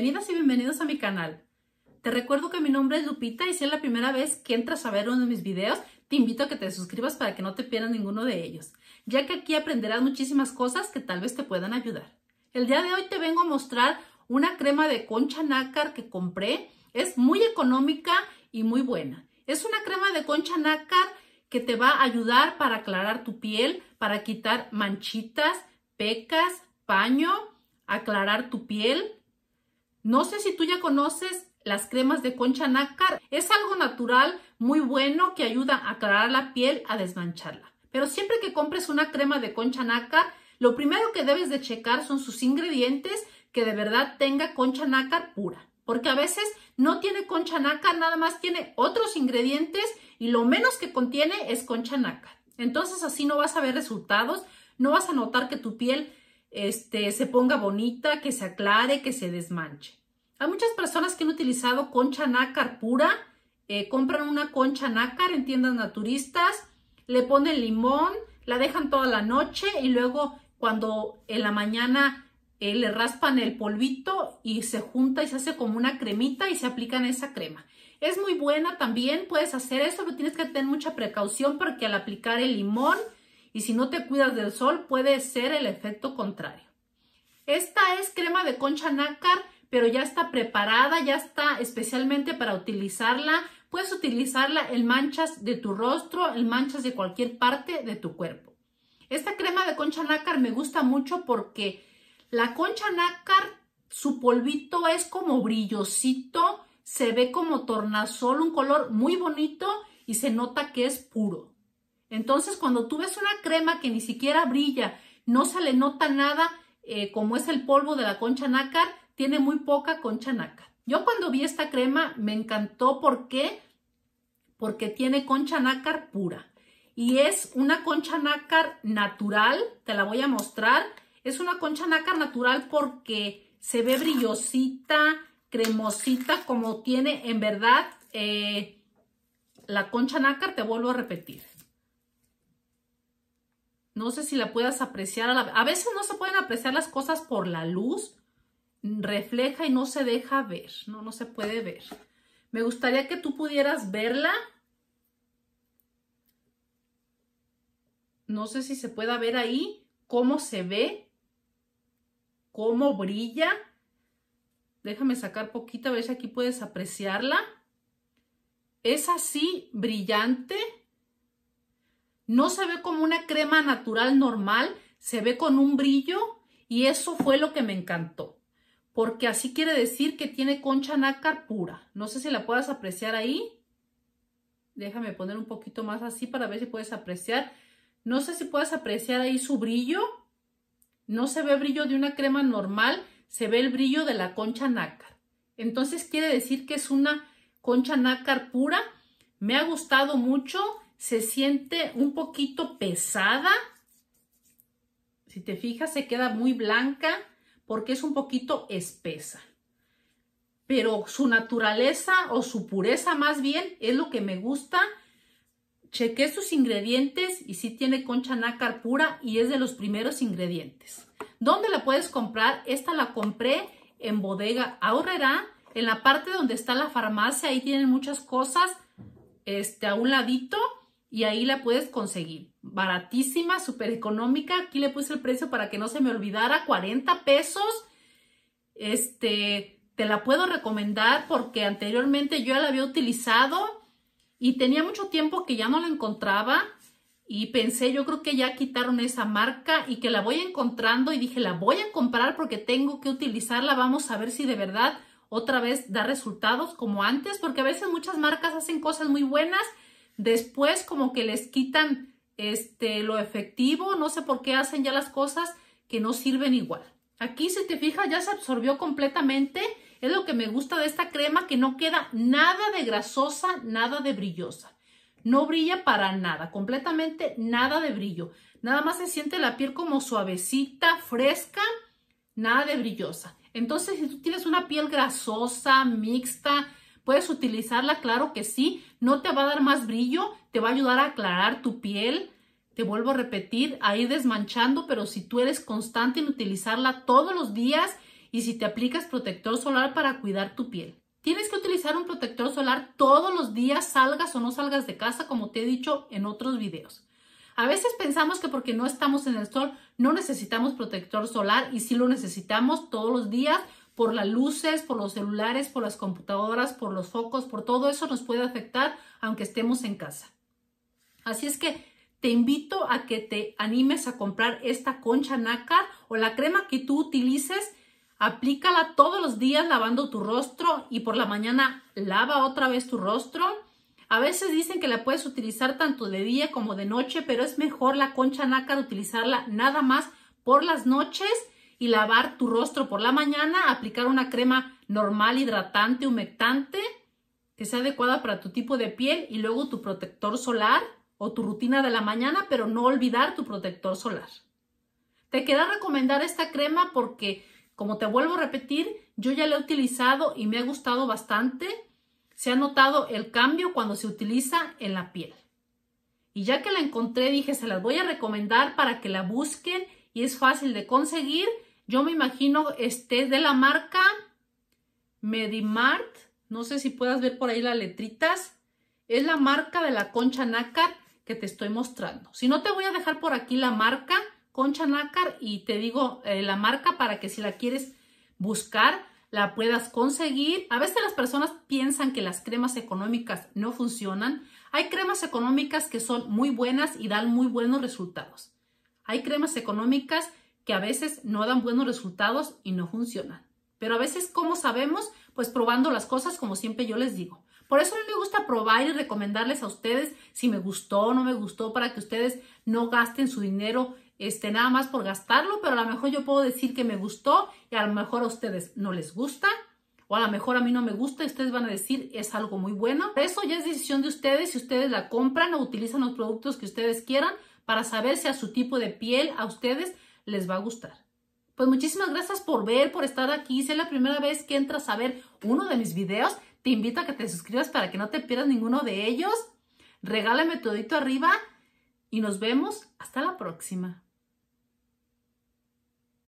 bienvenidas y bienvenidos a mi canal. Te recuerdo que mi nombre es Lupita y si es la primera vez que entras a ver uno de mis videos, te invito a que te suscribas para que no te pierdas ninguno de ellos, ya que aquí aprenderás muchísimas cosas que tal vez te puedan ayudar. El día de hoy te vengo a mostrar una crema de concha nácar que compré. Es muy económica y muy buena. Es una crema de concha nácar que te va a ayudar para aclarar tu piel, para quitar manchitas, pecas, paño, aclarar tu piel, no sé si tú ya conoces las cremas de concha nácar. Es algo natural, muy bueno, que ayuda a aclarar la piel, a desmancharla. Pero siempre que compres una crema de concha nácar, lo primero que debes de checar son sus ingredientes que de verdad tenga concha nácar pura. Porque a veces no tiene concha nácar, nada más tiene otros ingredientes y lo menos que contiene es concha nácar. Entonces así no vas a ver resultados, no vas a notar que tu piel este, se ponga bonita, que se aclare, que se desmanche. Hay muchas personas que han utilizado concha nácar pura, eh, compran una concha nácar en tiendas naturistas, le ponen limón, la dejan toda la noche y luego cuando en la mañana eh, le raspan el polvito y se junta y se hace como una cremita y se en esa crema. Es muy buena también, puedes hacer eso, pero tienes que tener mucha precaución porque al aplicar el limón y si no te cuidas del sol puede ser el efecto contrario. Esta es crema de concha nácar, pero ya está preparada, ya está especialmente para utilizarla. Puedes utilizarla en manchas de tu rostro, en manchas de cualquier parte de tu cuerpo. Esta crema de concha nácar me gusta mucho porque la concha nácar, su polvito es como brillosito, se ve como tornasol, un color muy bonito y se nota que es puro. Entonces, cuando tú ves una crema que ni siquiera brilla, no se le nota nada, eh, como es el polvo de la concha nácar, tiene muy poca concha nácar. Yo cuando vi esta crema me encantó porque porque tiene concha nácar pura y es una concha nácar natural, te la voy a mostrar. Es una concha nácar natural porque se ve brillosita, cremosita como tiene en verdad eh, la concha nácar, te vuelvo a repetir. No sé si la puedas apreciar. A, veces no se pueden apreciar las cosas por la luz. Refleja y no se deja ver. No, no se puede ver. Me gustaría que tú pudieras verla. No sé si se pueda ver ahí cómo se ve, cómo brilla. Déjame sacar poquita, a ver si aquí puedes apreciarla. Es así brillante no se ve como una crema natural normal, se ve con un brillo y eso fue lo que me encantó. Porque así quiere decir que tiene concha nácar pura. No sé si la puedas apreciar ahí. Déjame poner un poquito más así para ver si puedes apreciar. No sé si puedes apreciar ahí su brillo. No se ve brillo de una crema normal, se ve el brillo de la concha nácar. Entonces quiere decir que es una concha nácar pura. Me ha gustado mucho se siente un poquito pesada. Si te fijas, se queda muy blanca porque es un poquito espesa. Pero su naturaleza o su pureza más bien es lo que me gusta. Chequé sus ingredientes y sí tiene concha nácar pura y es de los primeros ingredientes. ¿Dónde la puedes comprar? Esta la compré en Bodega Ahorrera, en la parte donde está la farmacia, ahí tienen muchas cosas este, a un ladito y ahí la puedes conseguir. Baratísima, súper económica. Aquí le puse el precio para que no se me olvidara, 40 pesos. Este, te la puedo recomendar porque anteriormente yo ya la había utilizado y tenía mucho tiempo que ya no la encontraba y pensé, yo creo que ya quitaron esa marca y que la voy encontrando y dije, la voy a comprar porque tengo que utilizarla. Vamos a ver si de verdad otra vez da resultados como antes, porque a veces muchas marcas hacen cosas muy buenas Después como que les quitan este, lo efectivo, no sé por qué hacen ya las cosas que no sirven igual. Aquí si te fijas ya se absorbió completamente, es lo que me gusta de esta crema que no queda nada de grasosa, nada de brillosa. No brilla para nada, completamente nada de brillo. Nada más se siente la piel como suavecita, fresca, nada de brillosa. Entonces, si tú tienes una piel grasosa, mixta, Puedes utilizarla, claro que sí. No te va a dar más brillo, te va a ayudar a aclarar tu piel. Te vuelvo a repetir, a ir desmanchando, pero si tú eres constante en utilizarla todos los días y si te aplicas protector solar para cuidar tu piel. Tienes que utilizar un protector solar todos los días, salgas o no salgas de casa, como te he dicho en otros videos. A veces pensamos que porque no estamos en el sol no necesitamos protector solar y si lo necesitamos todos los días por las luces, por los celulares, por las computadoras, por los focos, por todo eso nos puede afectar aunque estemos en casa. Así es que te invito a que te animes a comprar esta concha nácar o la crema que tú utilices. Aplícala todos los días lavando tu rostro y por la mañana lava otra vez tu rostro. A veces dicen que la puedes utilizar tanto de día como de noche, pero es mejor la concha nácar utilizarla nada más por las noches y lavar tu rostro por la mañana, aplicar una crema normal, hidratante, humectante, que sea adecuada para tu tipo de piel y luego tu protector solar o tu rutina de la mañana, pero no olvidar tu protector solar. Te queda recomendar esta crema porque, como te vuelvo a repetir, yo ya la he utilizado y me ha gustado bastante. Se ha notado el cambio cuando se utiliza en la piel. Y ya que la encontré, dije, se las voy a recomendar para que la busquen y es fácil de conseguir yo me imagino, este es de la marca Medimart. No sé si puedas ver por ahí las letritas. Es la marca de la concha nácar que te estoy mostrando. Si no, te voy a dejar por aquí la marca concha nácar y te digo eh, la marca para que si la quieres buscar, la puedas conseguir. A veces las personas piensan que las cremas económicas no funcionan. Hay cremas económicas que son muy buenas y dan muy buenos resultados. Hay cremas económicas que a veces no dan buenos resultados y no funcionan. Pero a veces, como sabemos? Pues probando las cosas como siempre yo les digo. Por eso a me gusta probar y recomendarles a ustedes si me gustó o no me gustó para que ustedes no gasten su dinero este, nada más por gastarlo, pero a lo mejor yo puedo decir que me gustó y a lo mejor a ustedes no les gusta o a lo mejor a mí no me gusta y ustedes van a decir es algo muy bueno. Eso ya es decisión de ustedes si ustedes la compran o utilizan los productos que ustedes quieran para saber si a su tipo de piel, a ustedes les va a gustar. Pues muchísimas gracias por ver, por estar aquí. Si es la primera vez que entras a ver uno de mis videos, te invito a que te suscribas para que no te pierdas ninguno de ellos. Regálame tu dedito arriba y nos vemos hasta la próxima.